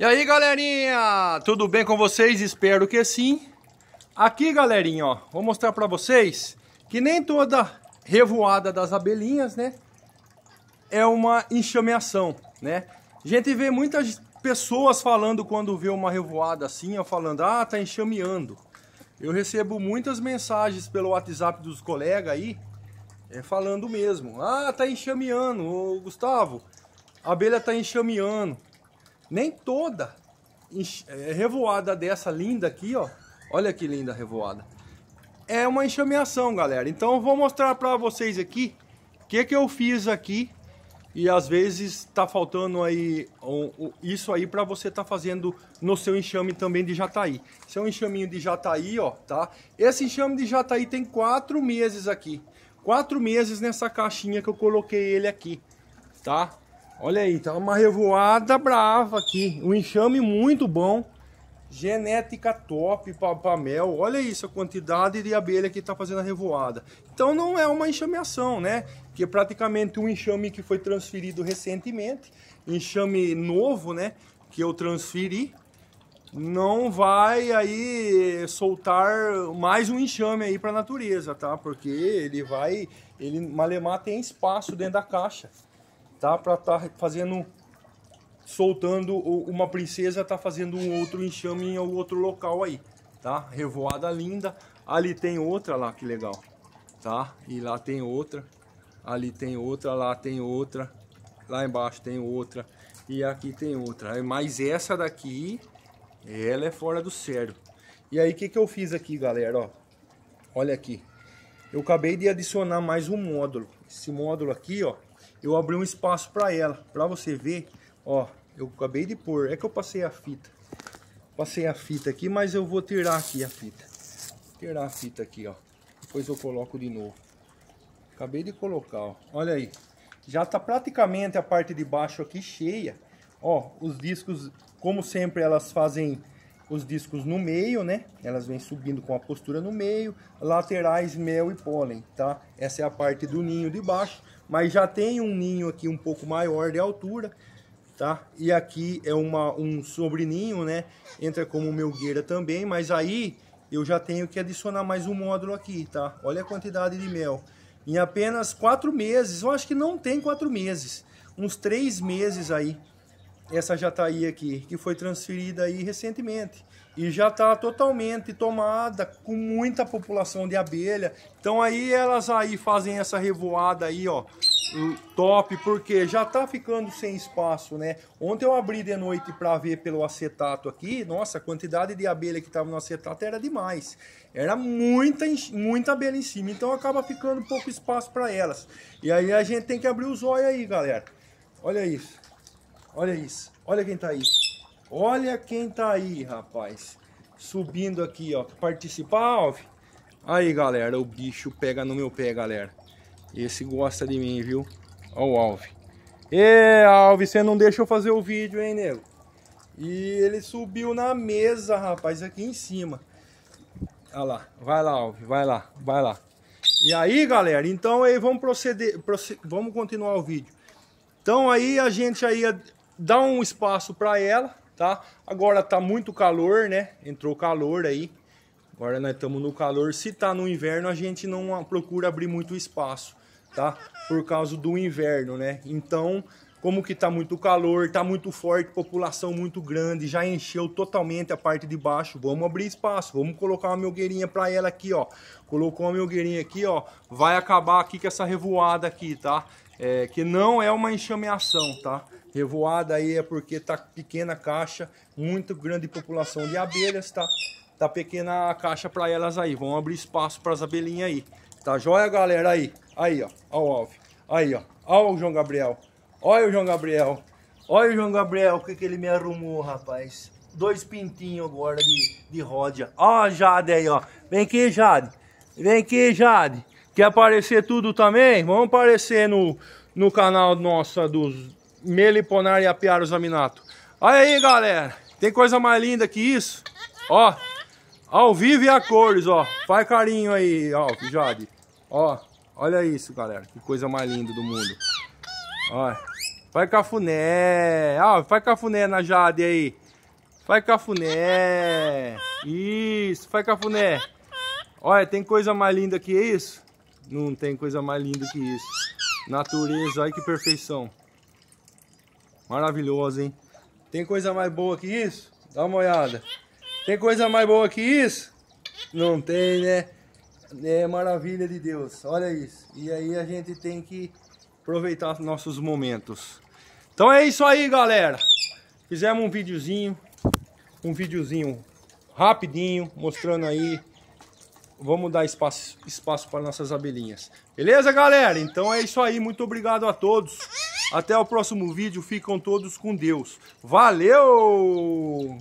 E aí, galerinha? Tudo bem com vocês? Espero que sim. Aqui, galerinha, ó, vou mostrar pra vocês que nem toda revoada das abelhinhas, né, é uma enxameação, né? A gente vê muitas pessoas falando quando vê uma revoada assim, ó, falando, ah, tá enxameando. Eu recebo muitas mensagens pelo WhatsApp dos colegas aí, é, falando mesmo, ah, tá enxameando, ô, Gustavo, a abelha tá enxameando. Nem toda é, revoada dessa linda aqui, ó. Olha que linda revoada. É uma enxameação, galera. Então eu vou mostrar para vocês aqui o que, que eu fiz aqui. E às vezes tá faltando aí um, um, isso aí para você tá fazendo no seu enxame também de jataí. Esse é um enxaminho de jataí, ó, tá? Esse enxame de jataí tem quatro meses aqui. Quatro meses nessa caixinha que eu coloquei ele aqui, tá? Olha aí, tá uma revoada brava aqui. Um enxame muito bom. Genética top para mel. Olha isso, a quantidade de abelha que tá fazendo a revoada. Então não é uma enxameação, né? Que é praticamente um enxame que foi transferido recentemente. Enxame novo, né? Que eu transferi. Não vai aí soltar mais um enxame aí para natureza, tá? Porque ele vai... Ele, Malemar tem espaço dentro da caixa tá? Para estar tá fazendo soltando uma princesa tá fazendo um outro enxame em outro local aí, tá? Revoada linda. Ali tem outra lá, que legal. Tá? E lá tem outra. Ali tem outra, lá tem outra. Lá embaixo tem outra. E aqui tem outra. É, mas essa daqui, ela é fora do sério. E aí, o que, que eu fiz aqui, galera? Ó, olha aqui. Eu acabei de adicionar mais um módulo. Esse módulo aqui, ó, eu abri um espaço para ela, para você ver, ó, eu acabei de pôr, é que eu passei a fita, passei a fita aqui, mas eu vou tirar aqui a fita, tirar a fita aqui, ó, depois eu coloco de novo, acabei de colocar, ó, olha aí, já tá praticamente a parte de baixo aqui cheia, ó, os discos, como sempre elas fazem os discos no meio, né? Elas vêm subindo com a postura no meio, laterais mel e pólen, tá? Essa é a parte do ninho de baixo mas já tem um ninho aqui um pouco maior de altura, tá? E aqui é uma, um sobreninho, né? Entra como melgueira também, mas aí eu já tenho que adicionar mais um módulo aqui, tá? Olha a quantidade de mel. Em apenas quatro meses, eu acho que não tem quatro meses, uns três meses aí, essa jataí tá aqui, que foi transferida aí recentemente. E já está totalmente tomada, com muita população de abelha. Então aí elas aí fazem essa revoada aí, ó, hum, top, porque já está ficando sem espaço, né? Ontem eu abri de noite para ver pelo acetato aqui, nossa, a quantidade de abelha que estava no acetato era demais. Era muita, muita abelha em cima, então acaba ficando pouco espaço para elas. E aí a gente tem que abrir os olhos aí, galera. Olha isso. Olha isso. Olha quem tá aí. Olha quem tá aí, rapaz. Subindo aqui, ó. Participar, Alve. Aí, galera. O bicho pega no meu pé, galera. Esse gosta de mim, viu? Ó o Alve. Ê, Alves, você não deixa eu fazer o vídeo, hein, nego? E ele subiu na mesa, rapaz, aqui em cima. Olha lá, vai lá, Alves, vai lá, vai lá. E aí, galera, então aí vamos proceder, proceder vamos continuar o vídeo. Então aí a gente aí dá um espaço para ela, tá? Agora tá muito calor, né? Entrou calor aí. Agora nós estamos no calor. Se tá no inverno, a gente não procura abrir muito espaço, tá? Por causa do inverno, né? Então, como que tá muito calor, tá muito forte, população muito grande, já encheu totalmente a parte de baixo. Vamos abrir espaço, vamos colocar uma melgueirinha para ela aqui, ó. Colocou uma melgueirinha aqui, ó. Vai acabar aqui com essa revoada aqui, tá? É, que não é uma enxameação, tá? Revoada aí é porque tá pequena caixa, muito grande população de abelhas, tá? Tá pequena a caixa para elas aí. Vão abrir espaço para as abelhinhas aí. Tá joia, galera? Aí, aí, ó. Ó o alvo. Aí, ó. Ó o João Gabriel. Olha o João Gabriel. Olha o João Gabriel, o que, que ele me arrumou, rapaz. Dois pintinhos agora de, de ródia. Ó a Jade aí, ó. Vem aqui, Jade. Vem aqui, Jade. Quer aparecer tudo também? Vamos aparecer no, no canal nosso dos, meliponar e apiar zaminato. Olha aí, galera. Tem coisa mais linda que isso? Ó, ao vivo e a cores, ó. Faz carinho aí, ó, Jade. Ó, olha isso, galera. Que coisa mais linda do mundo. Ó, faz cafuné. Ó, faz cafuné na Jade aí. Faz cafuné. Isso, faz cafuné. Olha, tem coisa mais linda que isso? Não tem coisa mais linda que isso. Natureza, olha que perfeição. Maravilhoso, hein? Tem coisa mais boa que isso? Dá uma olhada. Tem coisa mais boa que isso? Não tem, né? É maravilha de Deus. Olha isso. E aí a gente tem que aproveitar nossos momentos. Então é isso aí, galera. Fizemos um videozinho. Um videozinho rapidinho, mostrando aí. Vamos dar espaço, espaço para nossas abelhinhas. Beleza, galera? Então é isso aí. Muito obrigado a todos. Até o próximo vídeo. Ficam todos com Deus. Valeu!